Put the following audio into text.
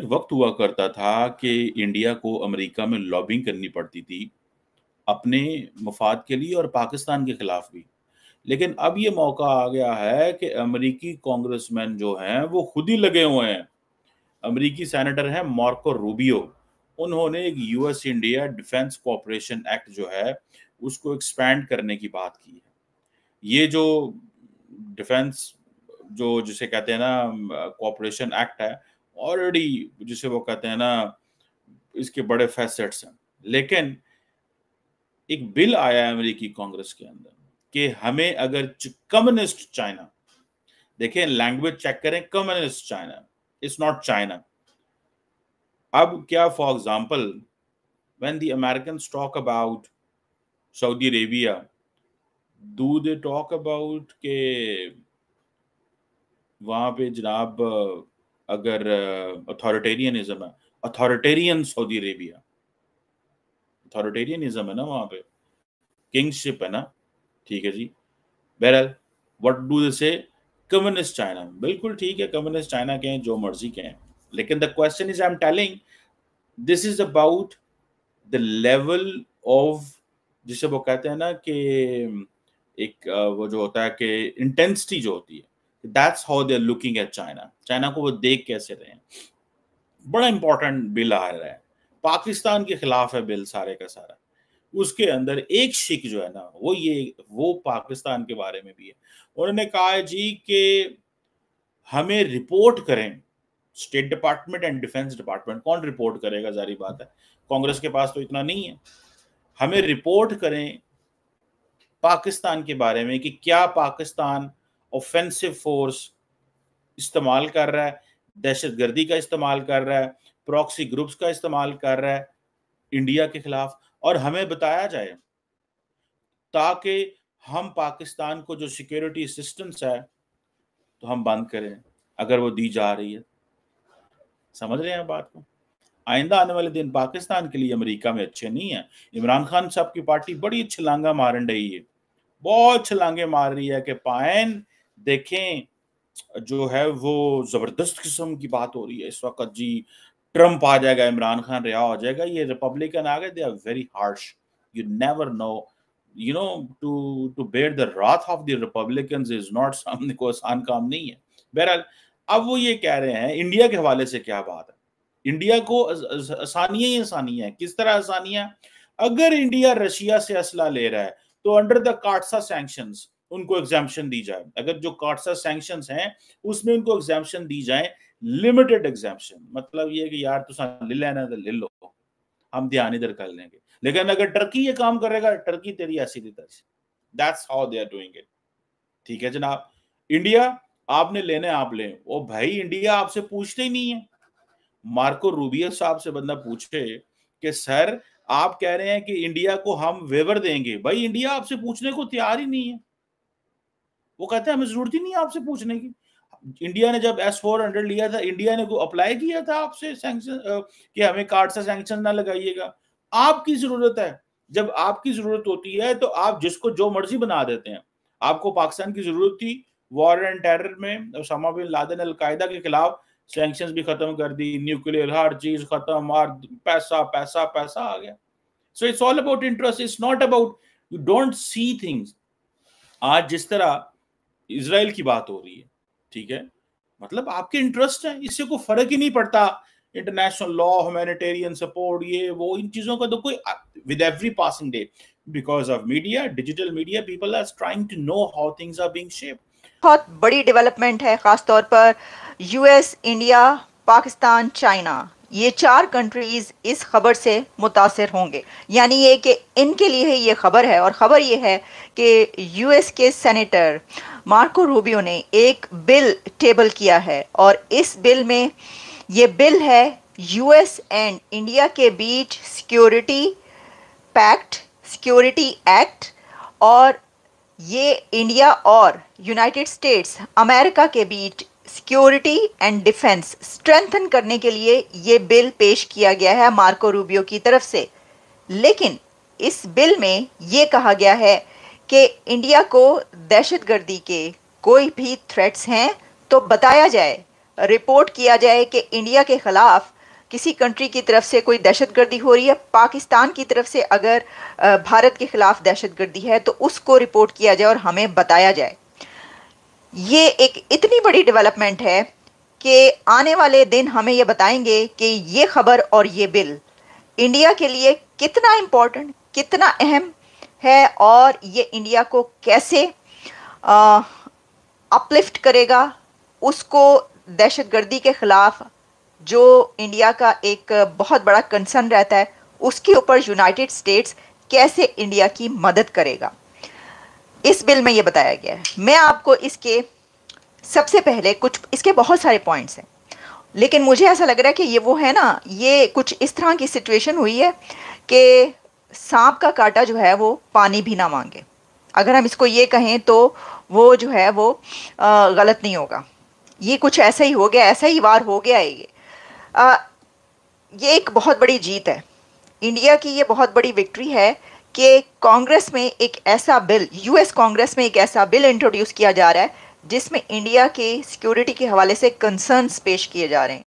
एक वक्त हुआ करता था कि इंडिया को अमेरिका में लॉबिंग करनी पड़ती थी अपने मफाद के लिए और पाकिस्तान के खिलाफ भी लेकिन अब ये मौका आ गया है कि अमेरिकी कांग्रेसमैन जो हैं वो खुद ही लगे हुए हैं अमेरिकी सेनेटर हैं मार्को रूबियो उन्होंने एक US India defence cooperation act जो है उसको एक्सपैंड करने की बात की है ये जो डिफेंस जो जिसे कहते हैं ना कॉपरेशन एक्ट है ऑलरेडी जिसे वो कहते हैं ना इसके बड़े फैसेट्स हैं लेकिन एक बिल आया है अमेरिकी कांग्रेस के अंदर कि हमें अगर कम्युनिस्ट चाइना देखें लैंग्वेज चेक करें communist China it's not China अब क्या for example when the American talk about Saudi Arabia do they talk about के वहां पे जनाब अगर अथॉरिटेरियनिज्म है अथॉरिटेरियन सऊदी अरेबिया अथॉरिटेरियनिज्म है ना वहां पे किंगशिप है ना ठीक है जी बहरहाल वट डू दे से कम्युनिस्ट चाइना बिल्कुल ठीक है कम्युनिस्ट चाइना के हैं जो मर्जी के हैं लेकिन the question is I am telling this is about the level of जिसे वो कहते हैं ना कि एक वो जो होता है कि इंटेंसिटी जो होती है that's how they are looking at China China को वो देख कैसे रहे हैं बड़ा इंपॉर्टेंट बिल आ रहा है पाकिस्तान के खिलाफ है बिल सारे का सारा उसके अंदर एक शिक जो है ना वो ये वो पाकिस्तान के बारे में भी है उन्होंने कहा है जी के हमें रिपोर्ट करें state department and defence department कौन रिपोर्ट करेगा जारी बात है कांग्रेस के पास तो इतना नहीं है हमें रिपोर्ट करें पाकिस्तान के बारे में कि क्या पाकिस्तान ऑफेंसिव फोर्स इस्तेमाल कर रहा है दहशत गर्दी का इस्तेमाल कर रहा है प्रॉक्सी ग्रुप्स का इस्तेमाल कर रहा है इंडिया के खिलाफ और हमें बताया जाए ताकि हम पाकिस्तान को जो सिक्योरिटी असिस्टेंस है तो हम बंद करें अगर वो दी जा रही है समझ रहे हैं बात को आइंदा आने वाले दिन पाकिस्तान के लिए अमेरिका में अच्छे नहीं है इमरान खान साहब की पार्टी बड़ी छलांगा मारन रही है बहुत छलांगे मार रही है कि पायन देखें जो है वो ज़बरदस्त किस्म की बात हो रही है इस वक्त जी ट्रंप आ जाएगा इमरान खान रिहा हो जाएगा ये रिपब्लिकन आ गए they are very harsh you never know you know to to bear the wrath of the Republican is not सामने को आसान काम नहीं है बहरहाल अब वो ये कह रहे हैं इंडिया के हवाले से क्या बात है इंडिया को आसानियां ही आसानियाँ है किस तरह आसानियां अगर इंडिया रशिया से असला ले रहा है तो अंडर द काटसा सैंक्शंस उनको एग्जामेशन दी जाए अगर जो काटसा सेंक्शन हैं उसमें उनको एग्जामेशन दी जाए लिमिटेड एग्जामेशन मतलब ये कि यार तुम ले लेना तो ले लो हम ध्यान इधर कर लेंगे लेकिन अगर टर्की ये काम करेगा टर्की तेरी ऐसी तर्ज that's how they are doing it ठीक है जनाब इंडिया आपने लेने आप लें वो भाई इंडिया आपसे पूछते ही नहीं है मार्को रूबियो साहब से बंदा पूछे कि सर आप कह रहे हैं कि इंडिया को हम वेवर देंगे भाई इंडिया आपसे पूछने को तैयार ही नहीं है वो कहते हैं हमें जरूरत ही नहीं आपसे पूछने की इंडिया ने जब एस फोर हंड्रेड लिया था इंडिया ने अप्लाई किया था आपसे सैंक्शन कि हमें कार्ड से सैंक्शन ना लगाइएगा आपकी जरूरत है जब आपकी जरूरत होती है तो आप जिसको जो मर्जी बना देते हैं आपको पाकिस्तान की जरूरत थी वॉर एंड टेरर में उसामा बिन लादेन अलकायदा के खिलाफ सेंक्शन भी खत्म कर दी न्यूक्लियर हर चीज खत्म हर पैसा पैसा पैसा आ गया so it's all about interest it's not about you don't see things आज जिस तरह इसराइल की बात हो रही है ठीक है मतलब आपके इंटरेस्ट है इससे कोई फर्क ही नहीं पड़ता इंटरनेशनल लॉ ह्यूमैनिटेरियन सपोर्ट ये वो इन चीजों का तो कोई with every passing day because of media digital media people are trying to know how things are being shaped बहुत बड़ी डेवलपमेंट है खासतौर पर यूएस इंडिया पाकिस्तान चाइना ये चार कंट्रीज इस खबर से मुतासर होंगे यानी ये कि इनके लिए ये खबर है और ख़बर ये है कि यूएस के सेनेटर मार्को रूबियो ने एक बिल टेबल किया है और इस बिल में ये बिल है यूएस एंड इंडिया के बीच सिक्योरिटी पैक्ट सिक्योरिटी एक्ट और ये इंडिया और यूनाइटेड स्टेट्स अमेरिका के बीच सिक्योरिटी एंड डिफेंस स्ट्रेंथन करने के लिए ये बिल पेश किया गया है मार्को रूबियो की तरफ से लेकिन इस बिल में ये कहा गया है कि इंडिया को दहशतगर्दी के कोई भी थ्रेट्स हैं तो बताया जाए रिपोर्ट किया जाए कि इंडिया के ख़िलाफ़ किसी कंट्री की तरफ से कोई दहशतगर्दी हो रही है पाकिस्तान की तरफ से अगर भारत के ख़िलाफ़ दहशतगर्दी है तो उसको रिपोर्ट किया जाए और हमें बताया जाए ये एक इतनी बड़ी डेवलपमेंट है कि आने वाले दिन हमें ये बताएंगे कि ये खबर और ये बिल इंडिया के लिए कितना इम्पोर्टेंट कितना अहम है और ये इंडिया को कैसे अपलिफ्ट करेगा उसको दहशतगर्दी के ख़िलाफ़ जो इंडिया का एक बहुत बड़ा कंसर्न रहता है उसके ऊपर यूनाइटेड स्टेट्स कैसे इंडिया की मदद करेगा इस बिल में ये बताया गया है मैं आपको इसके सबसे पहले कुछ इसके बहुत सारे पॉइंट्स हैं लेकिन मुझे ऐसा लग रहा है कि ये वो है ना ये कुछ इस तरह की सिचुएशन हुई है कि सांप का काटा जो है वो पानी भी ना मांगे अगर हम इसको ये कहें तो वो जो है वो आ, गलत नहीं होगा ये कुछ ऐसा ही हो गया ऐसा ही वार हो गया है ये आ, ये एक बहुत बड़ी जीत है इंडिया की ये बहुत बड़ी विक्ट्री है कि कांग्रेस में एक ऐसा बिल यूएस कांग्रेस में एक ऐसा बिल इंट्रोड्यूस किया जा रहा है जिसमें इंडिया के सिक्योरिटी के हवाले से कंसर्न्स पेश किए जा रहे हैं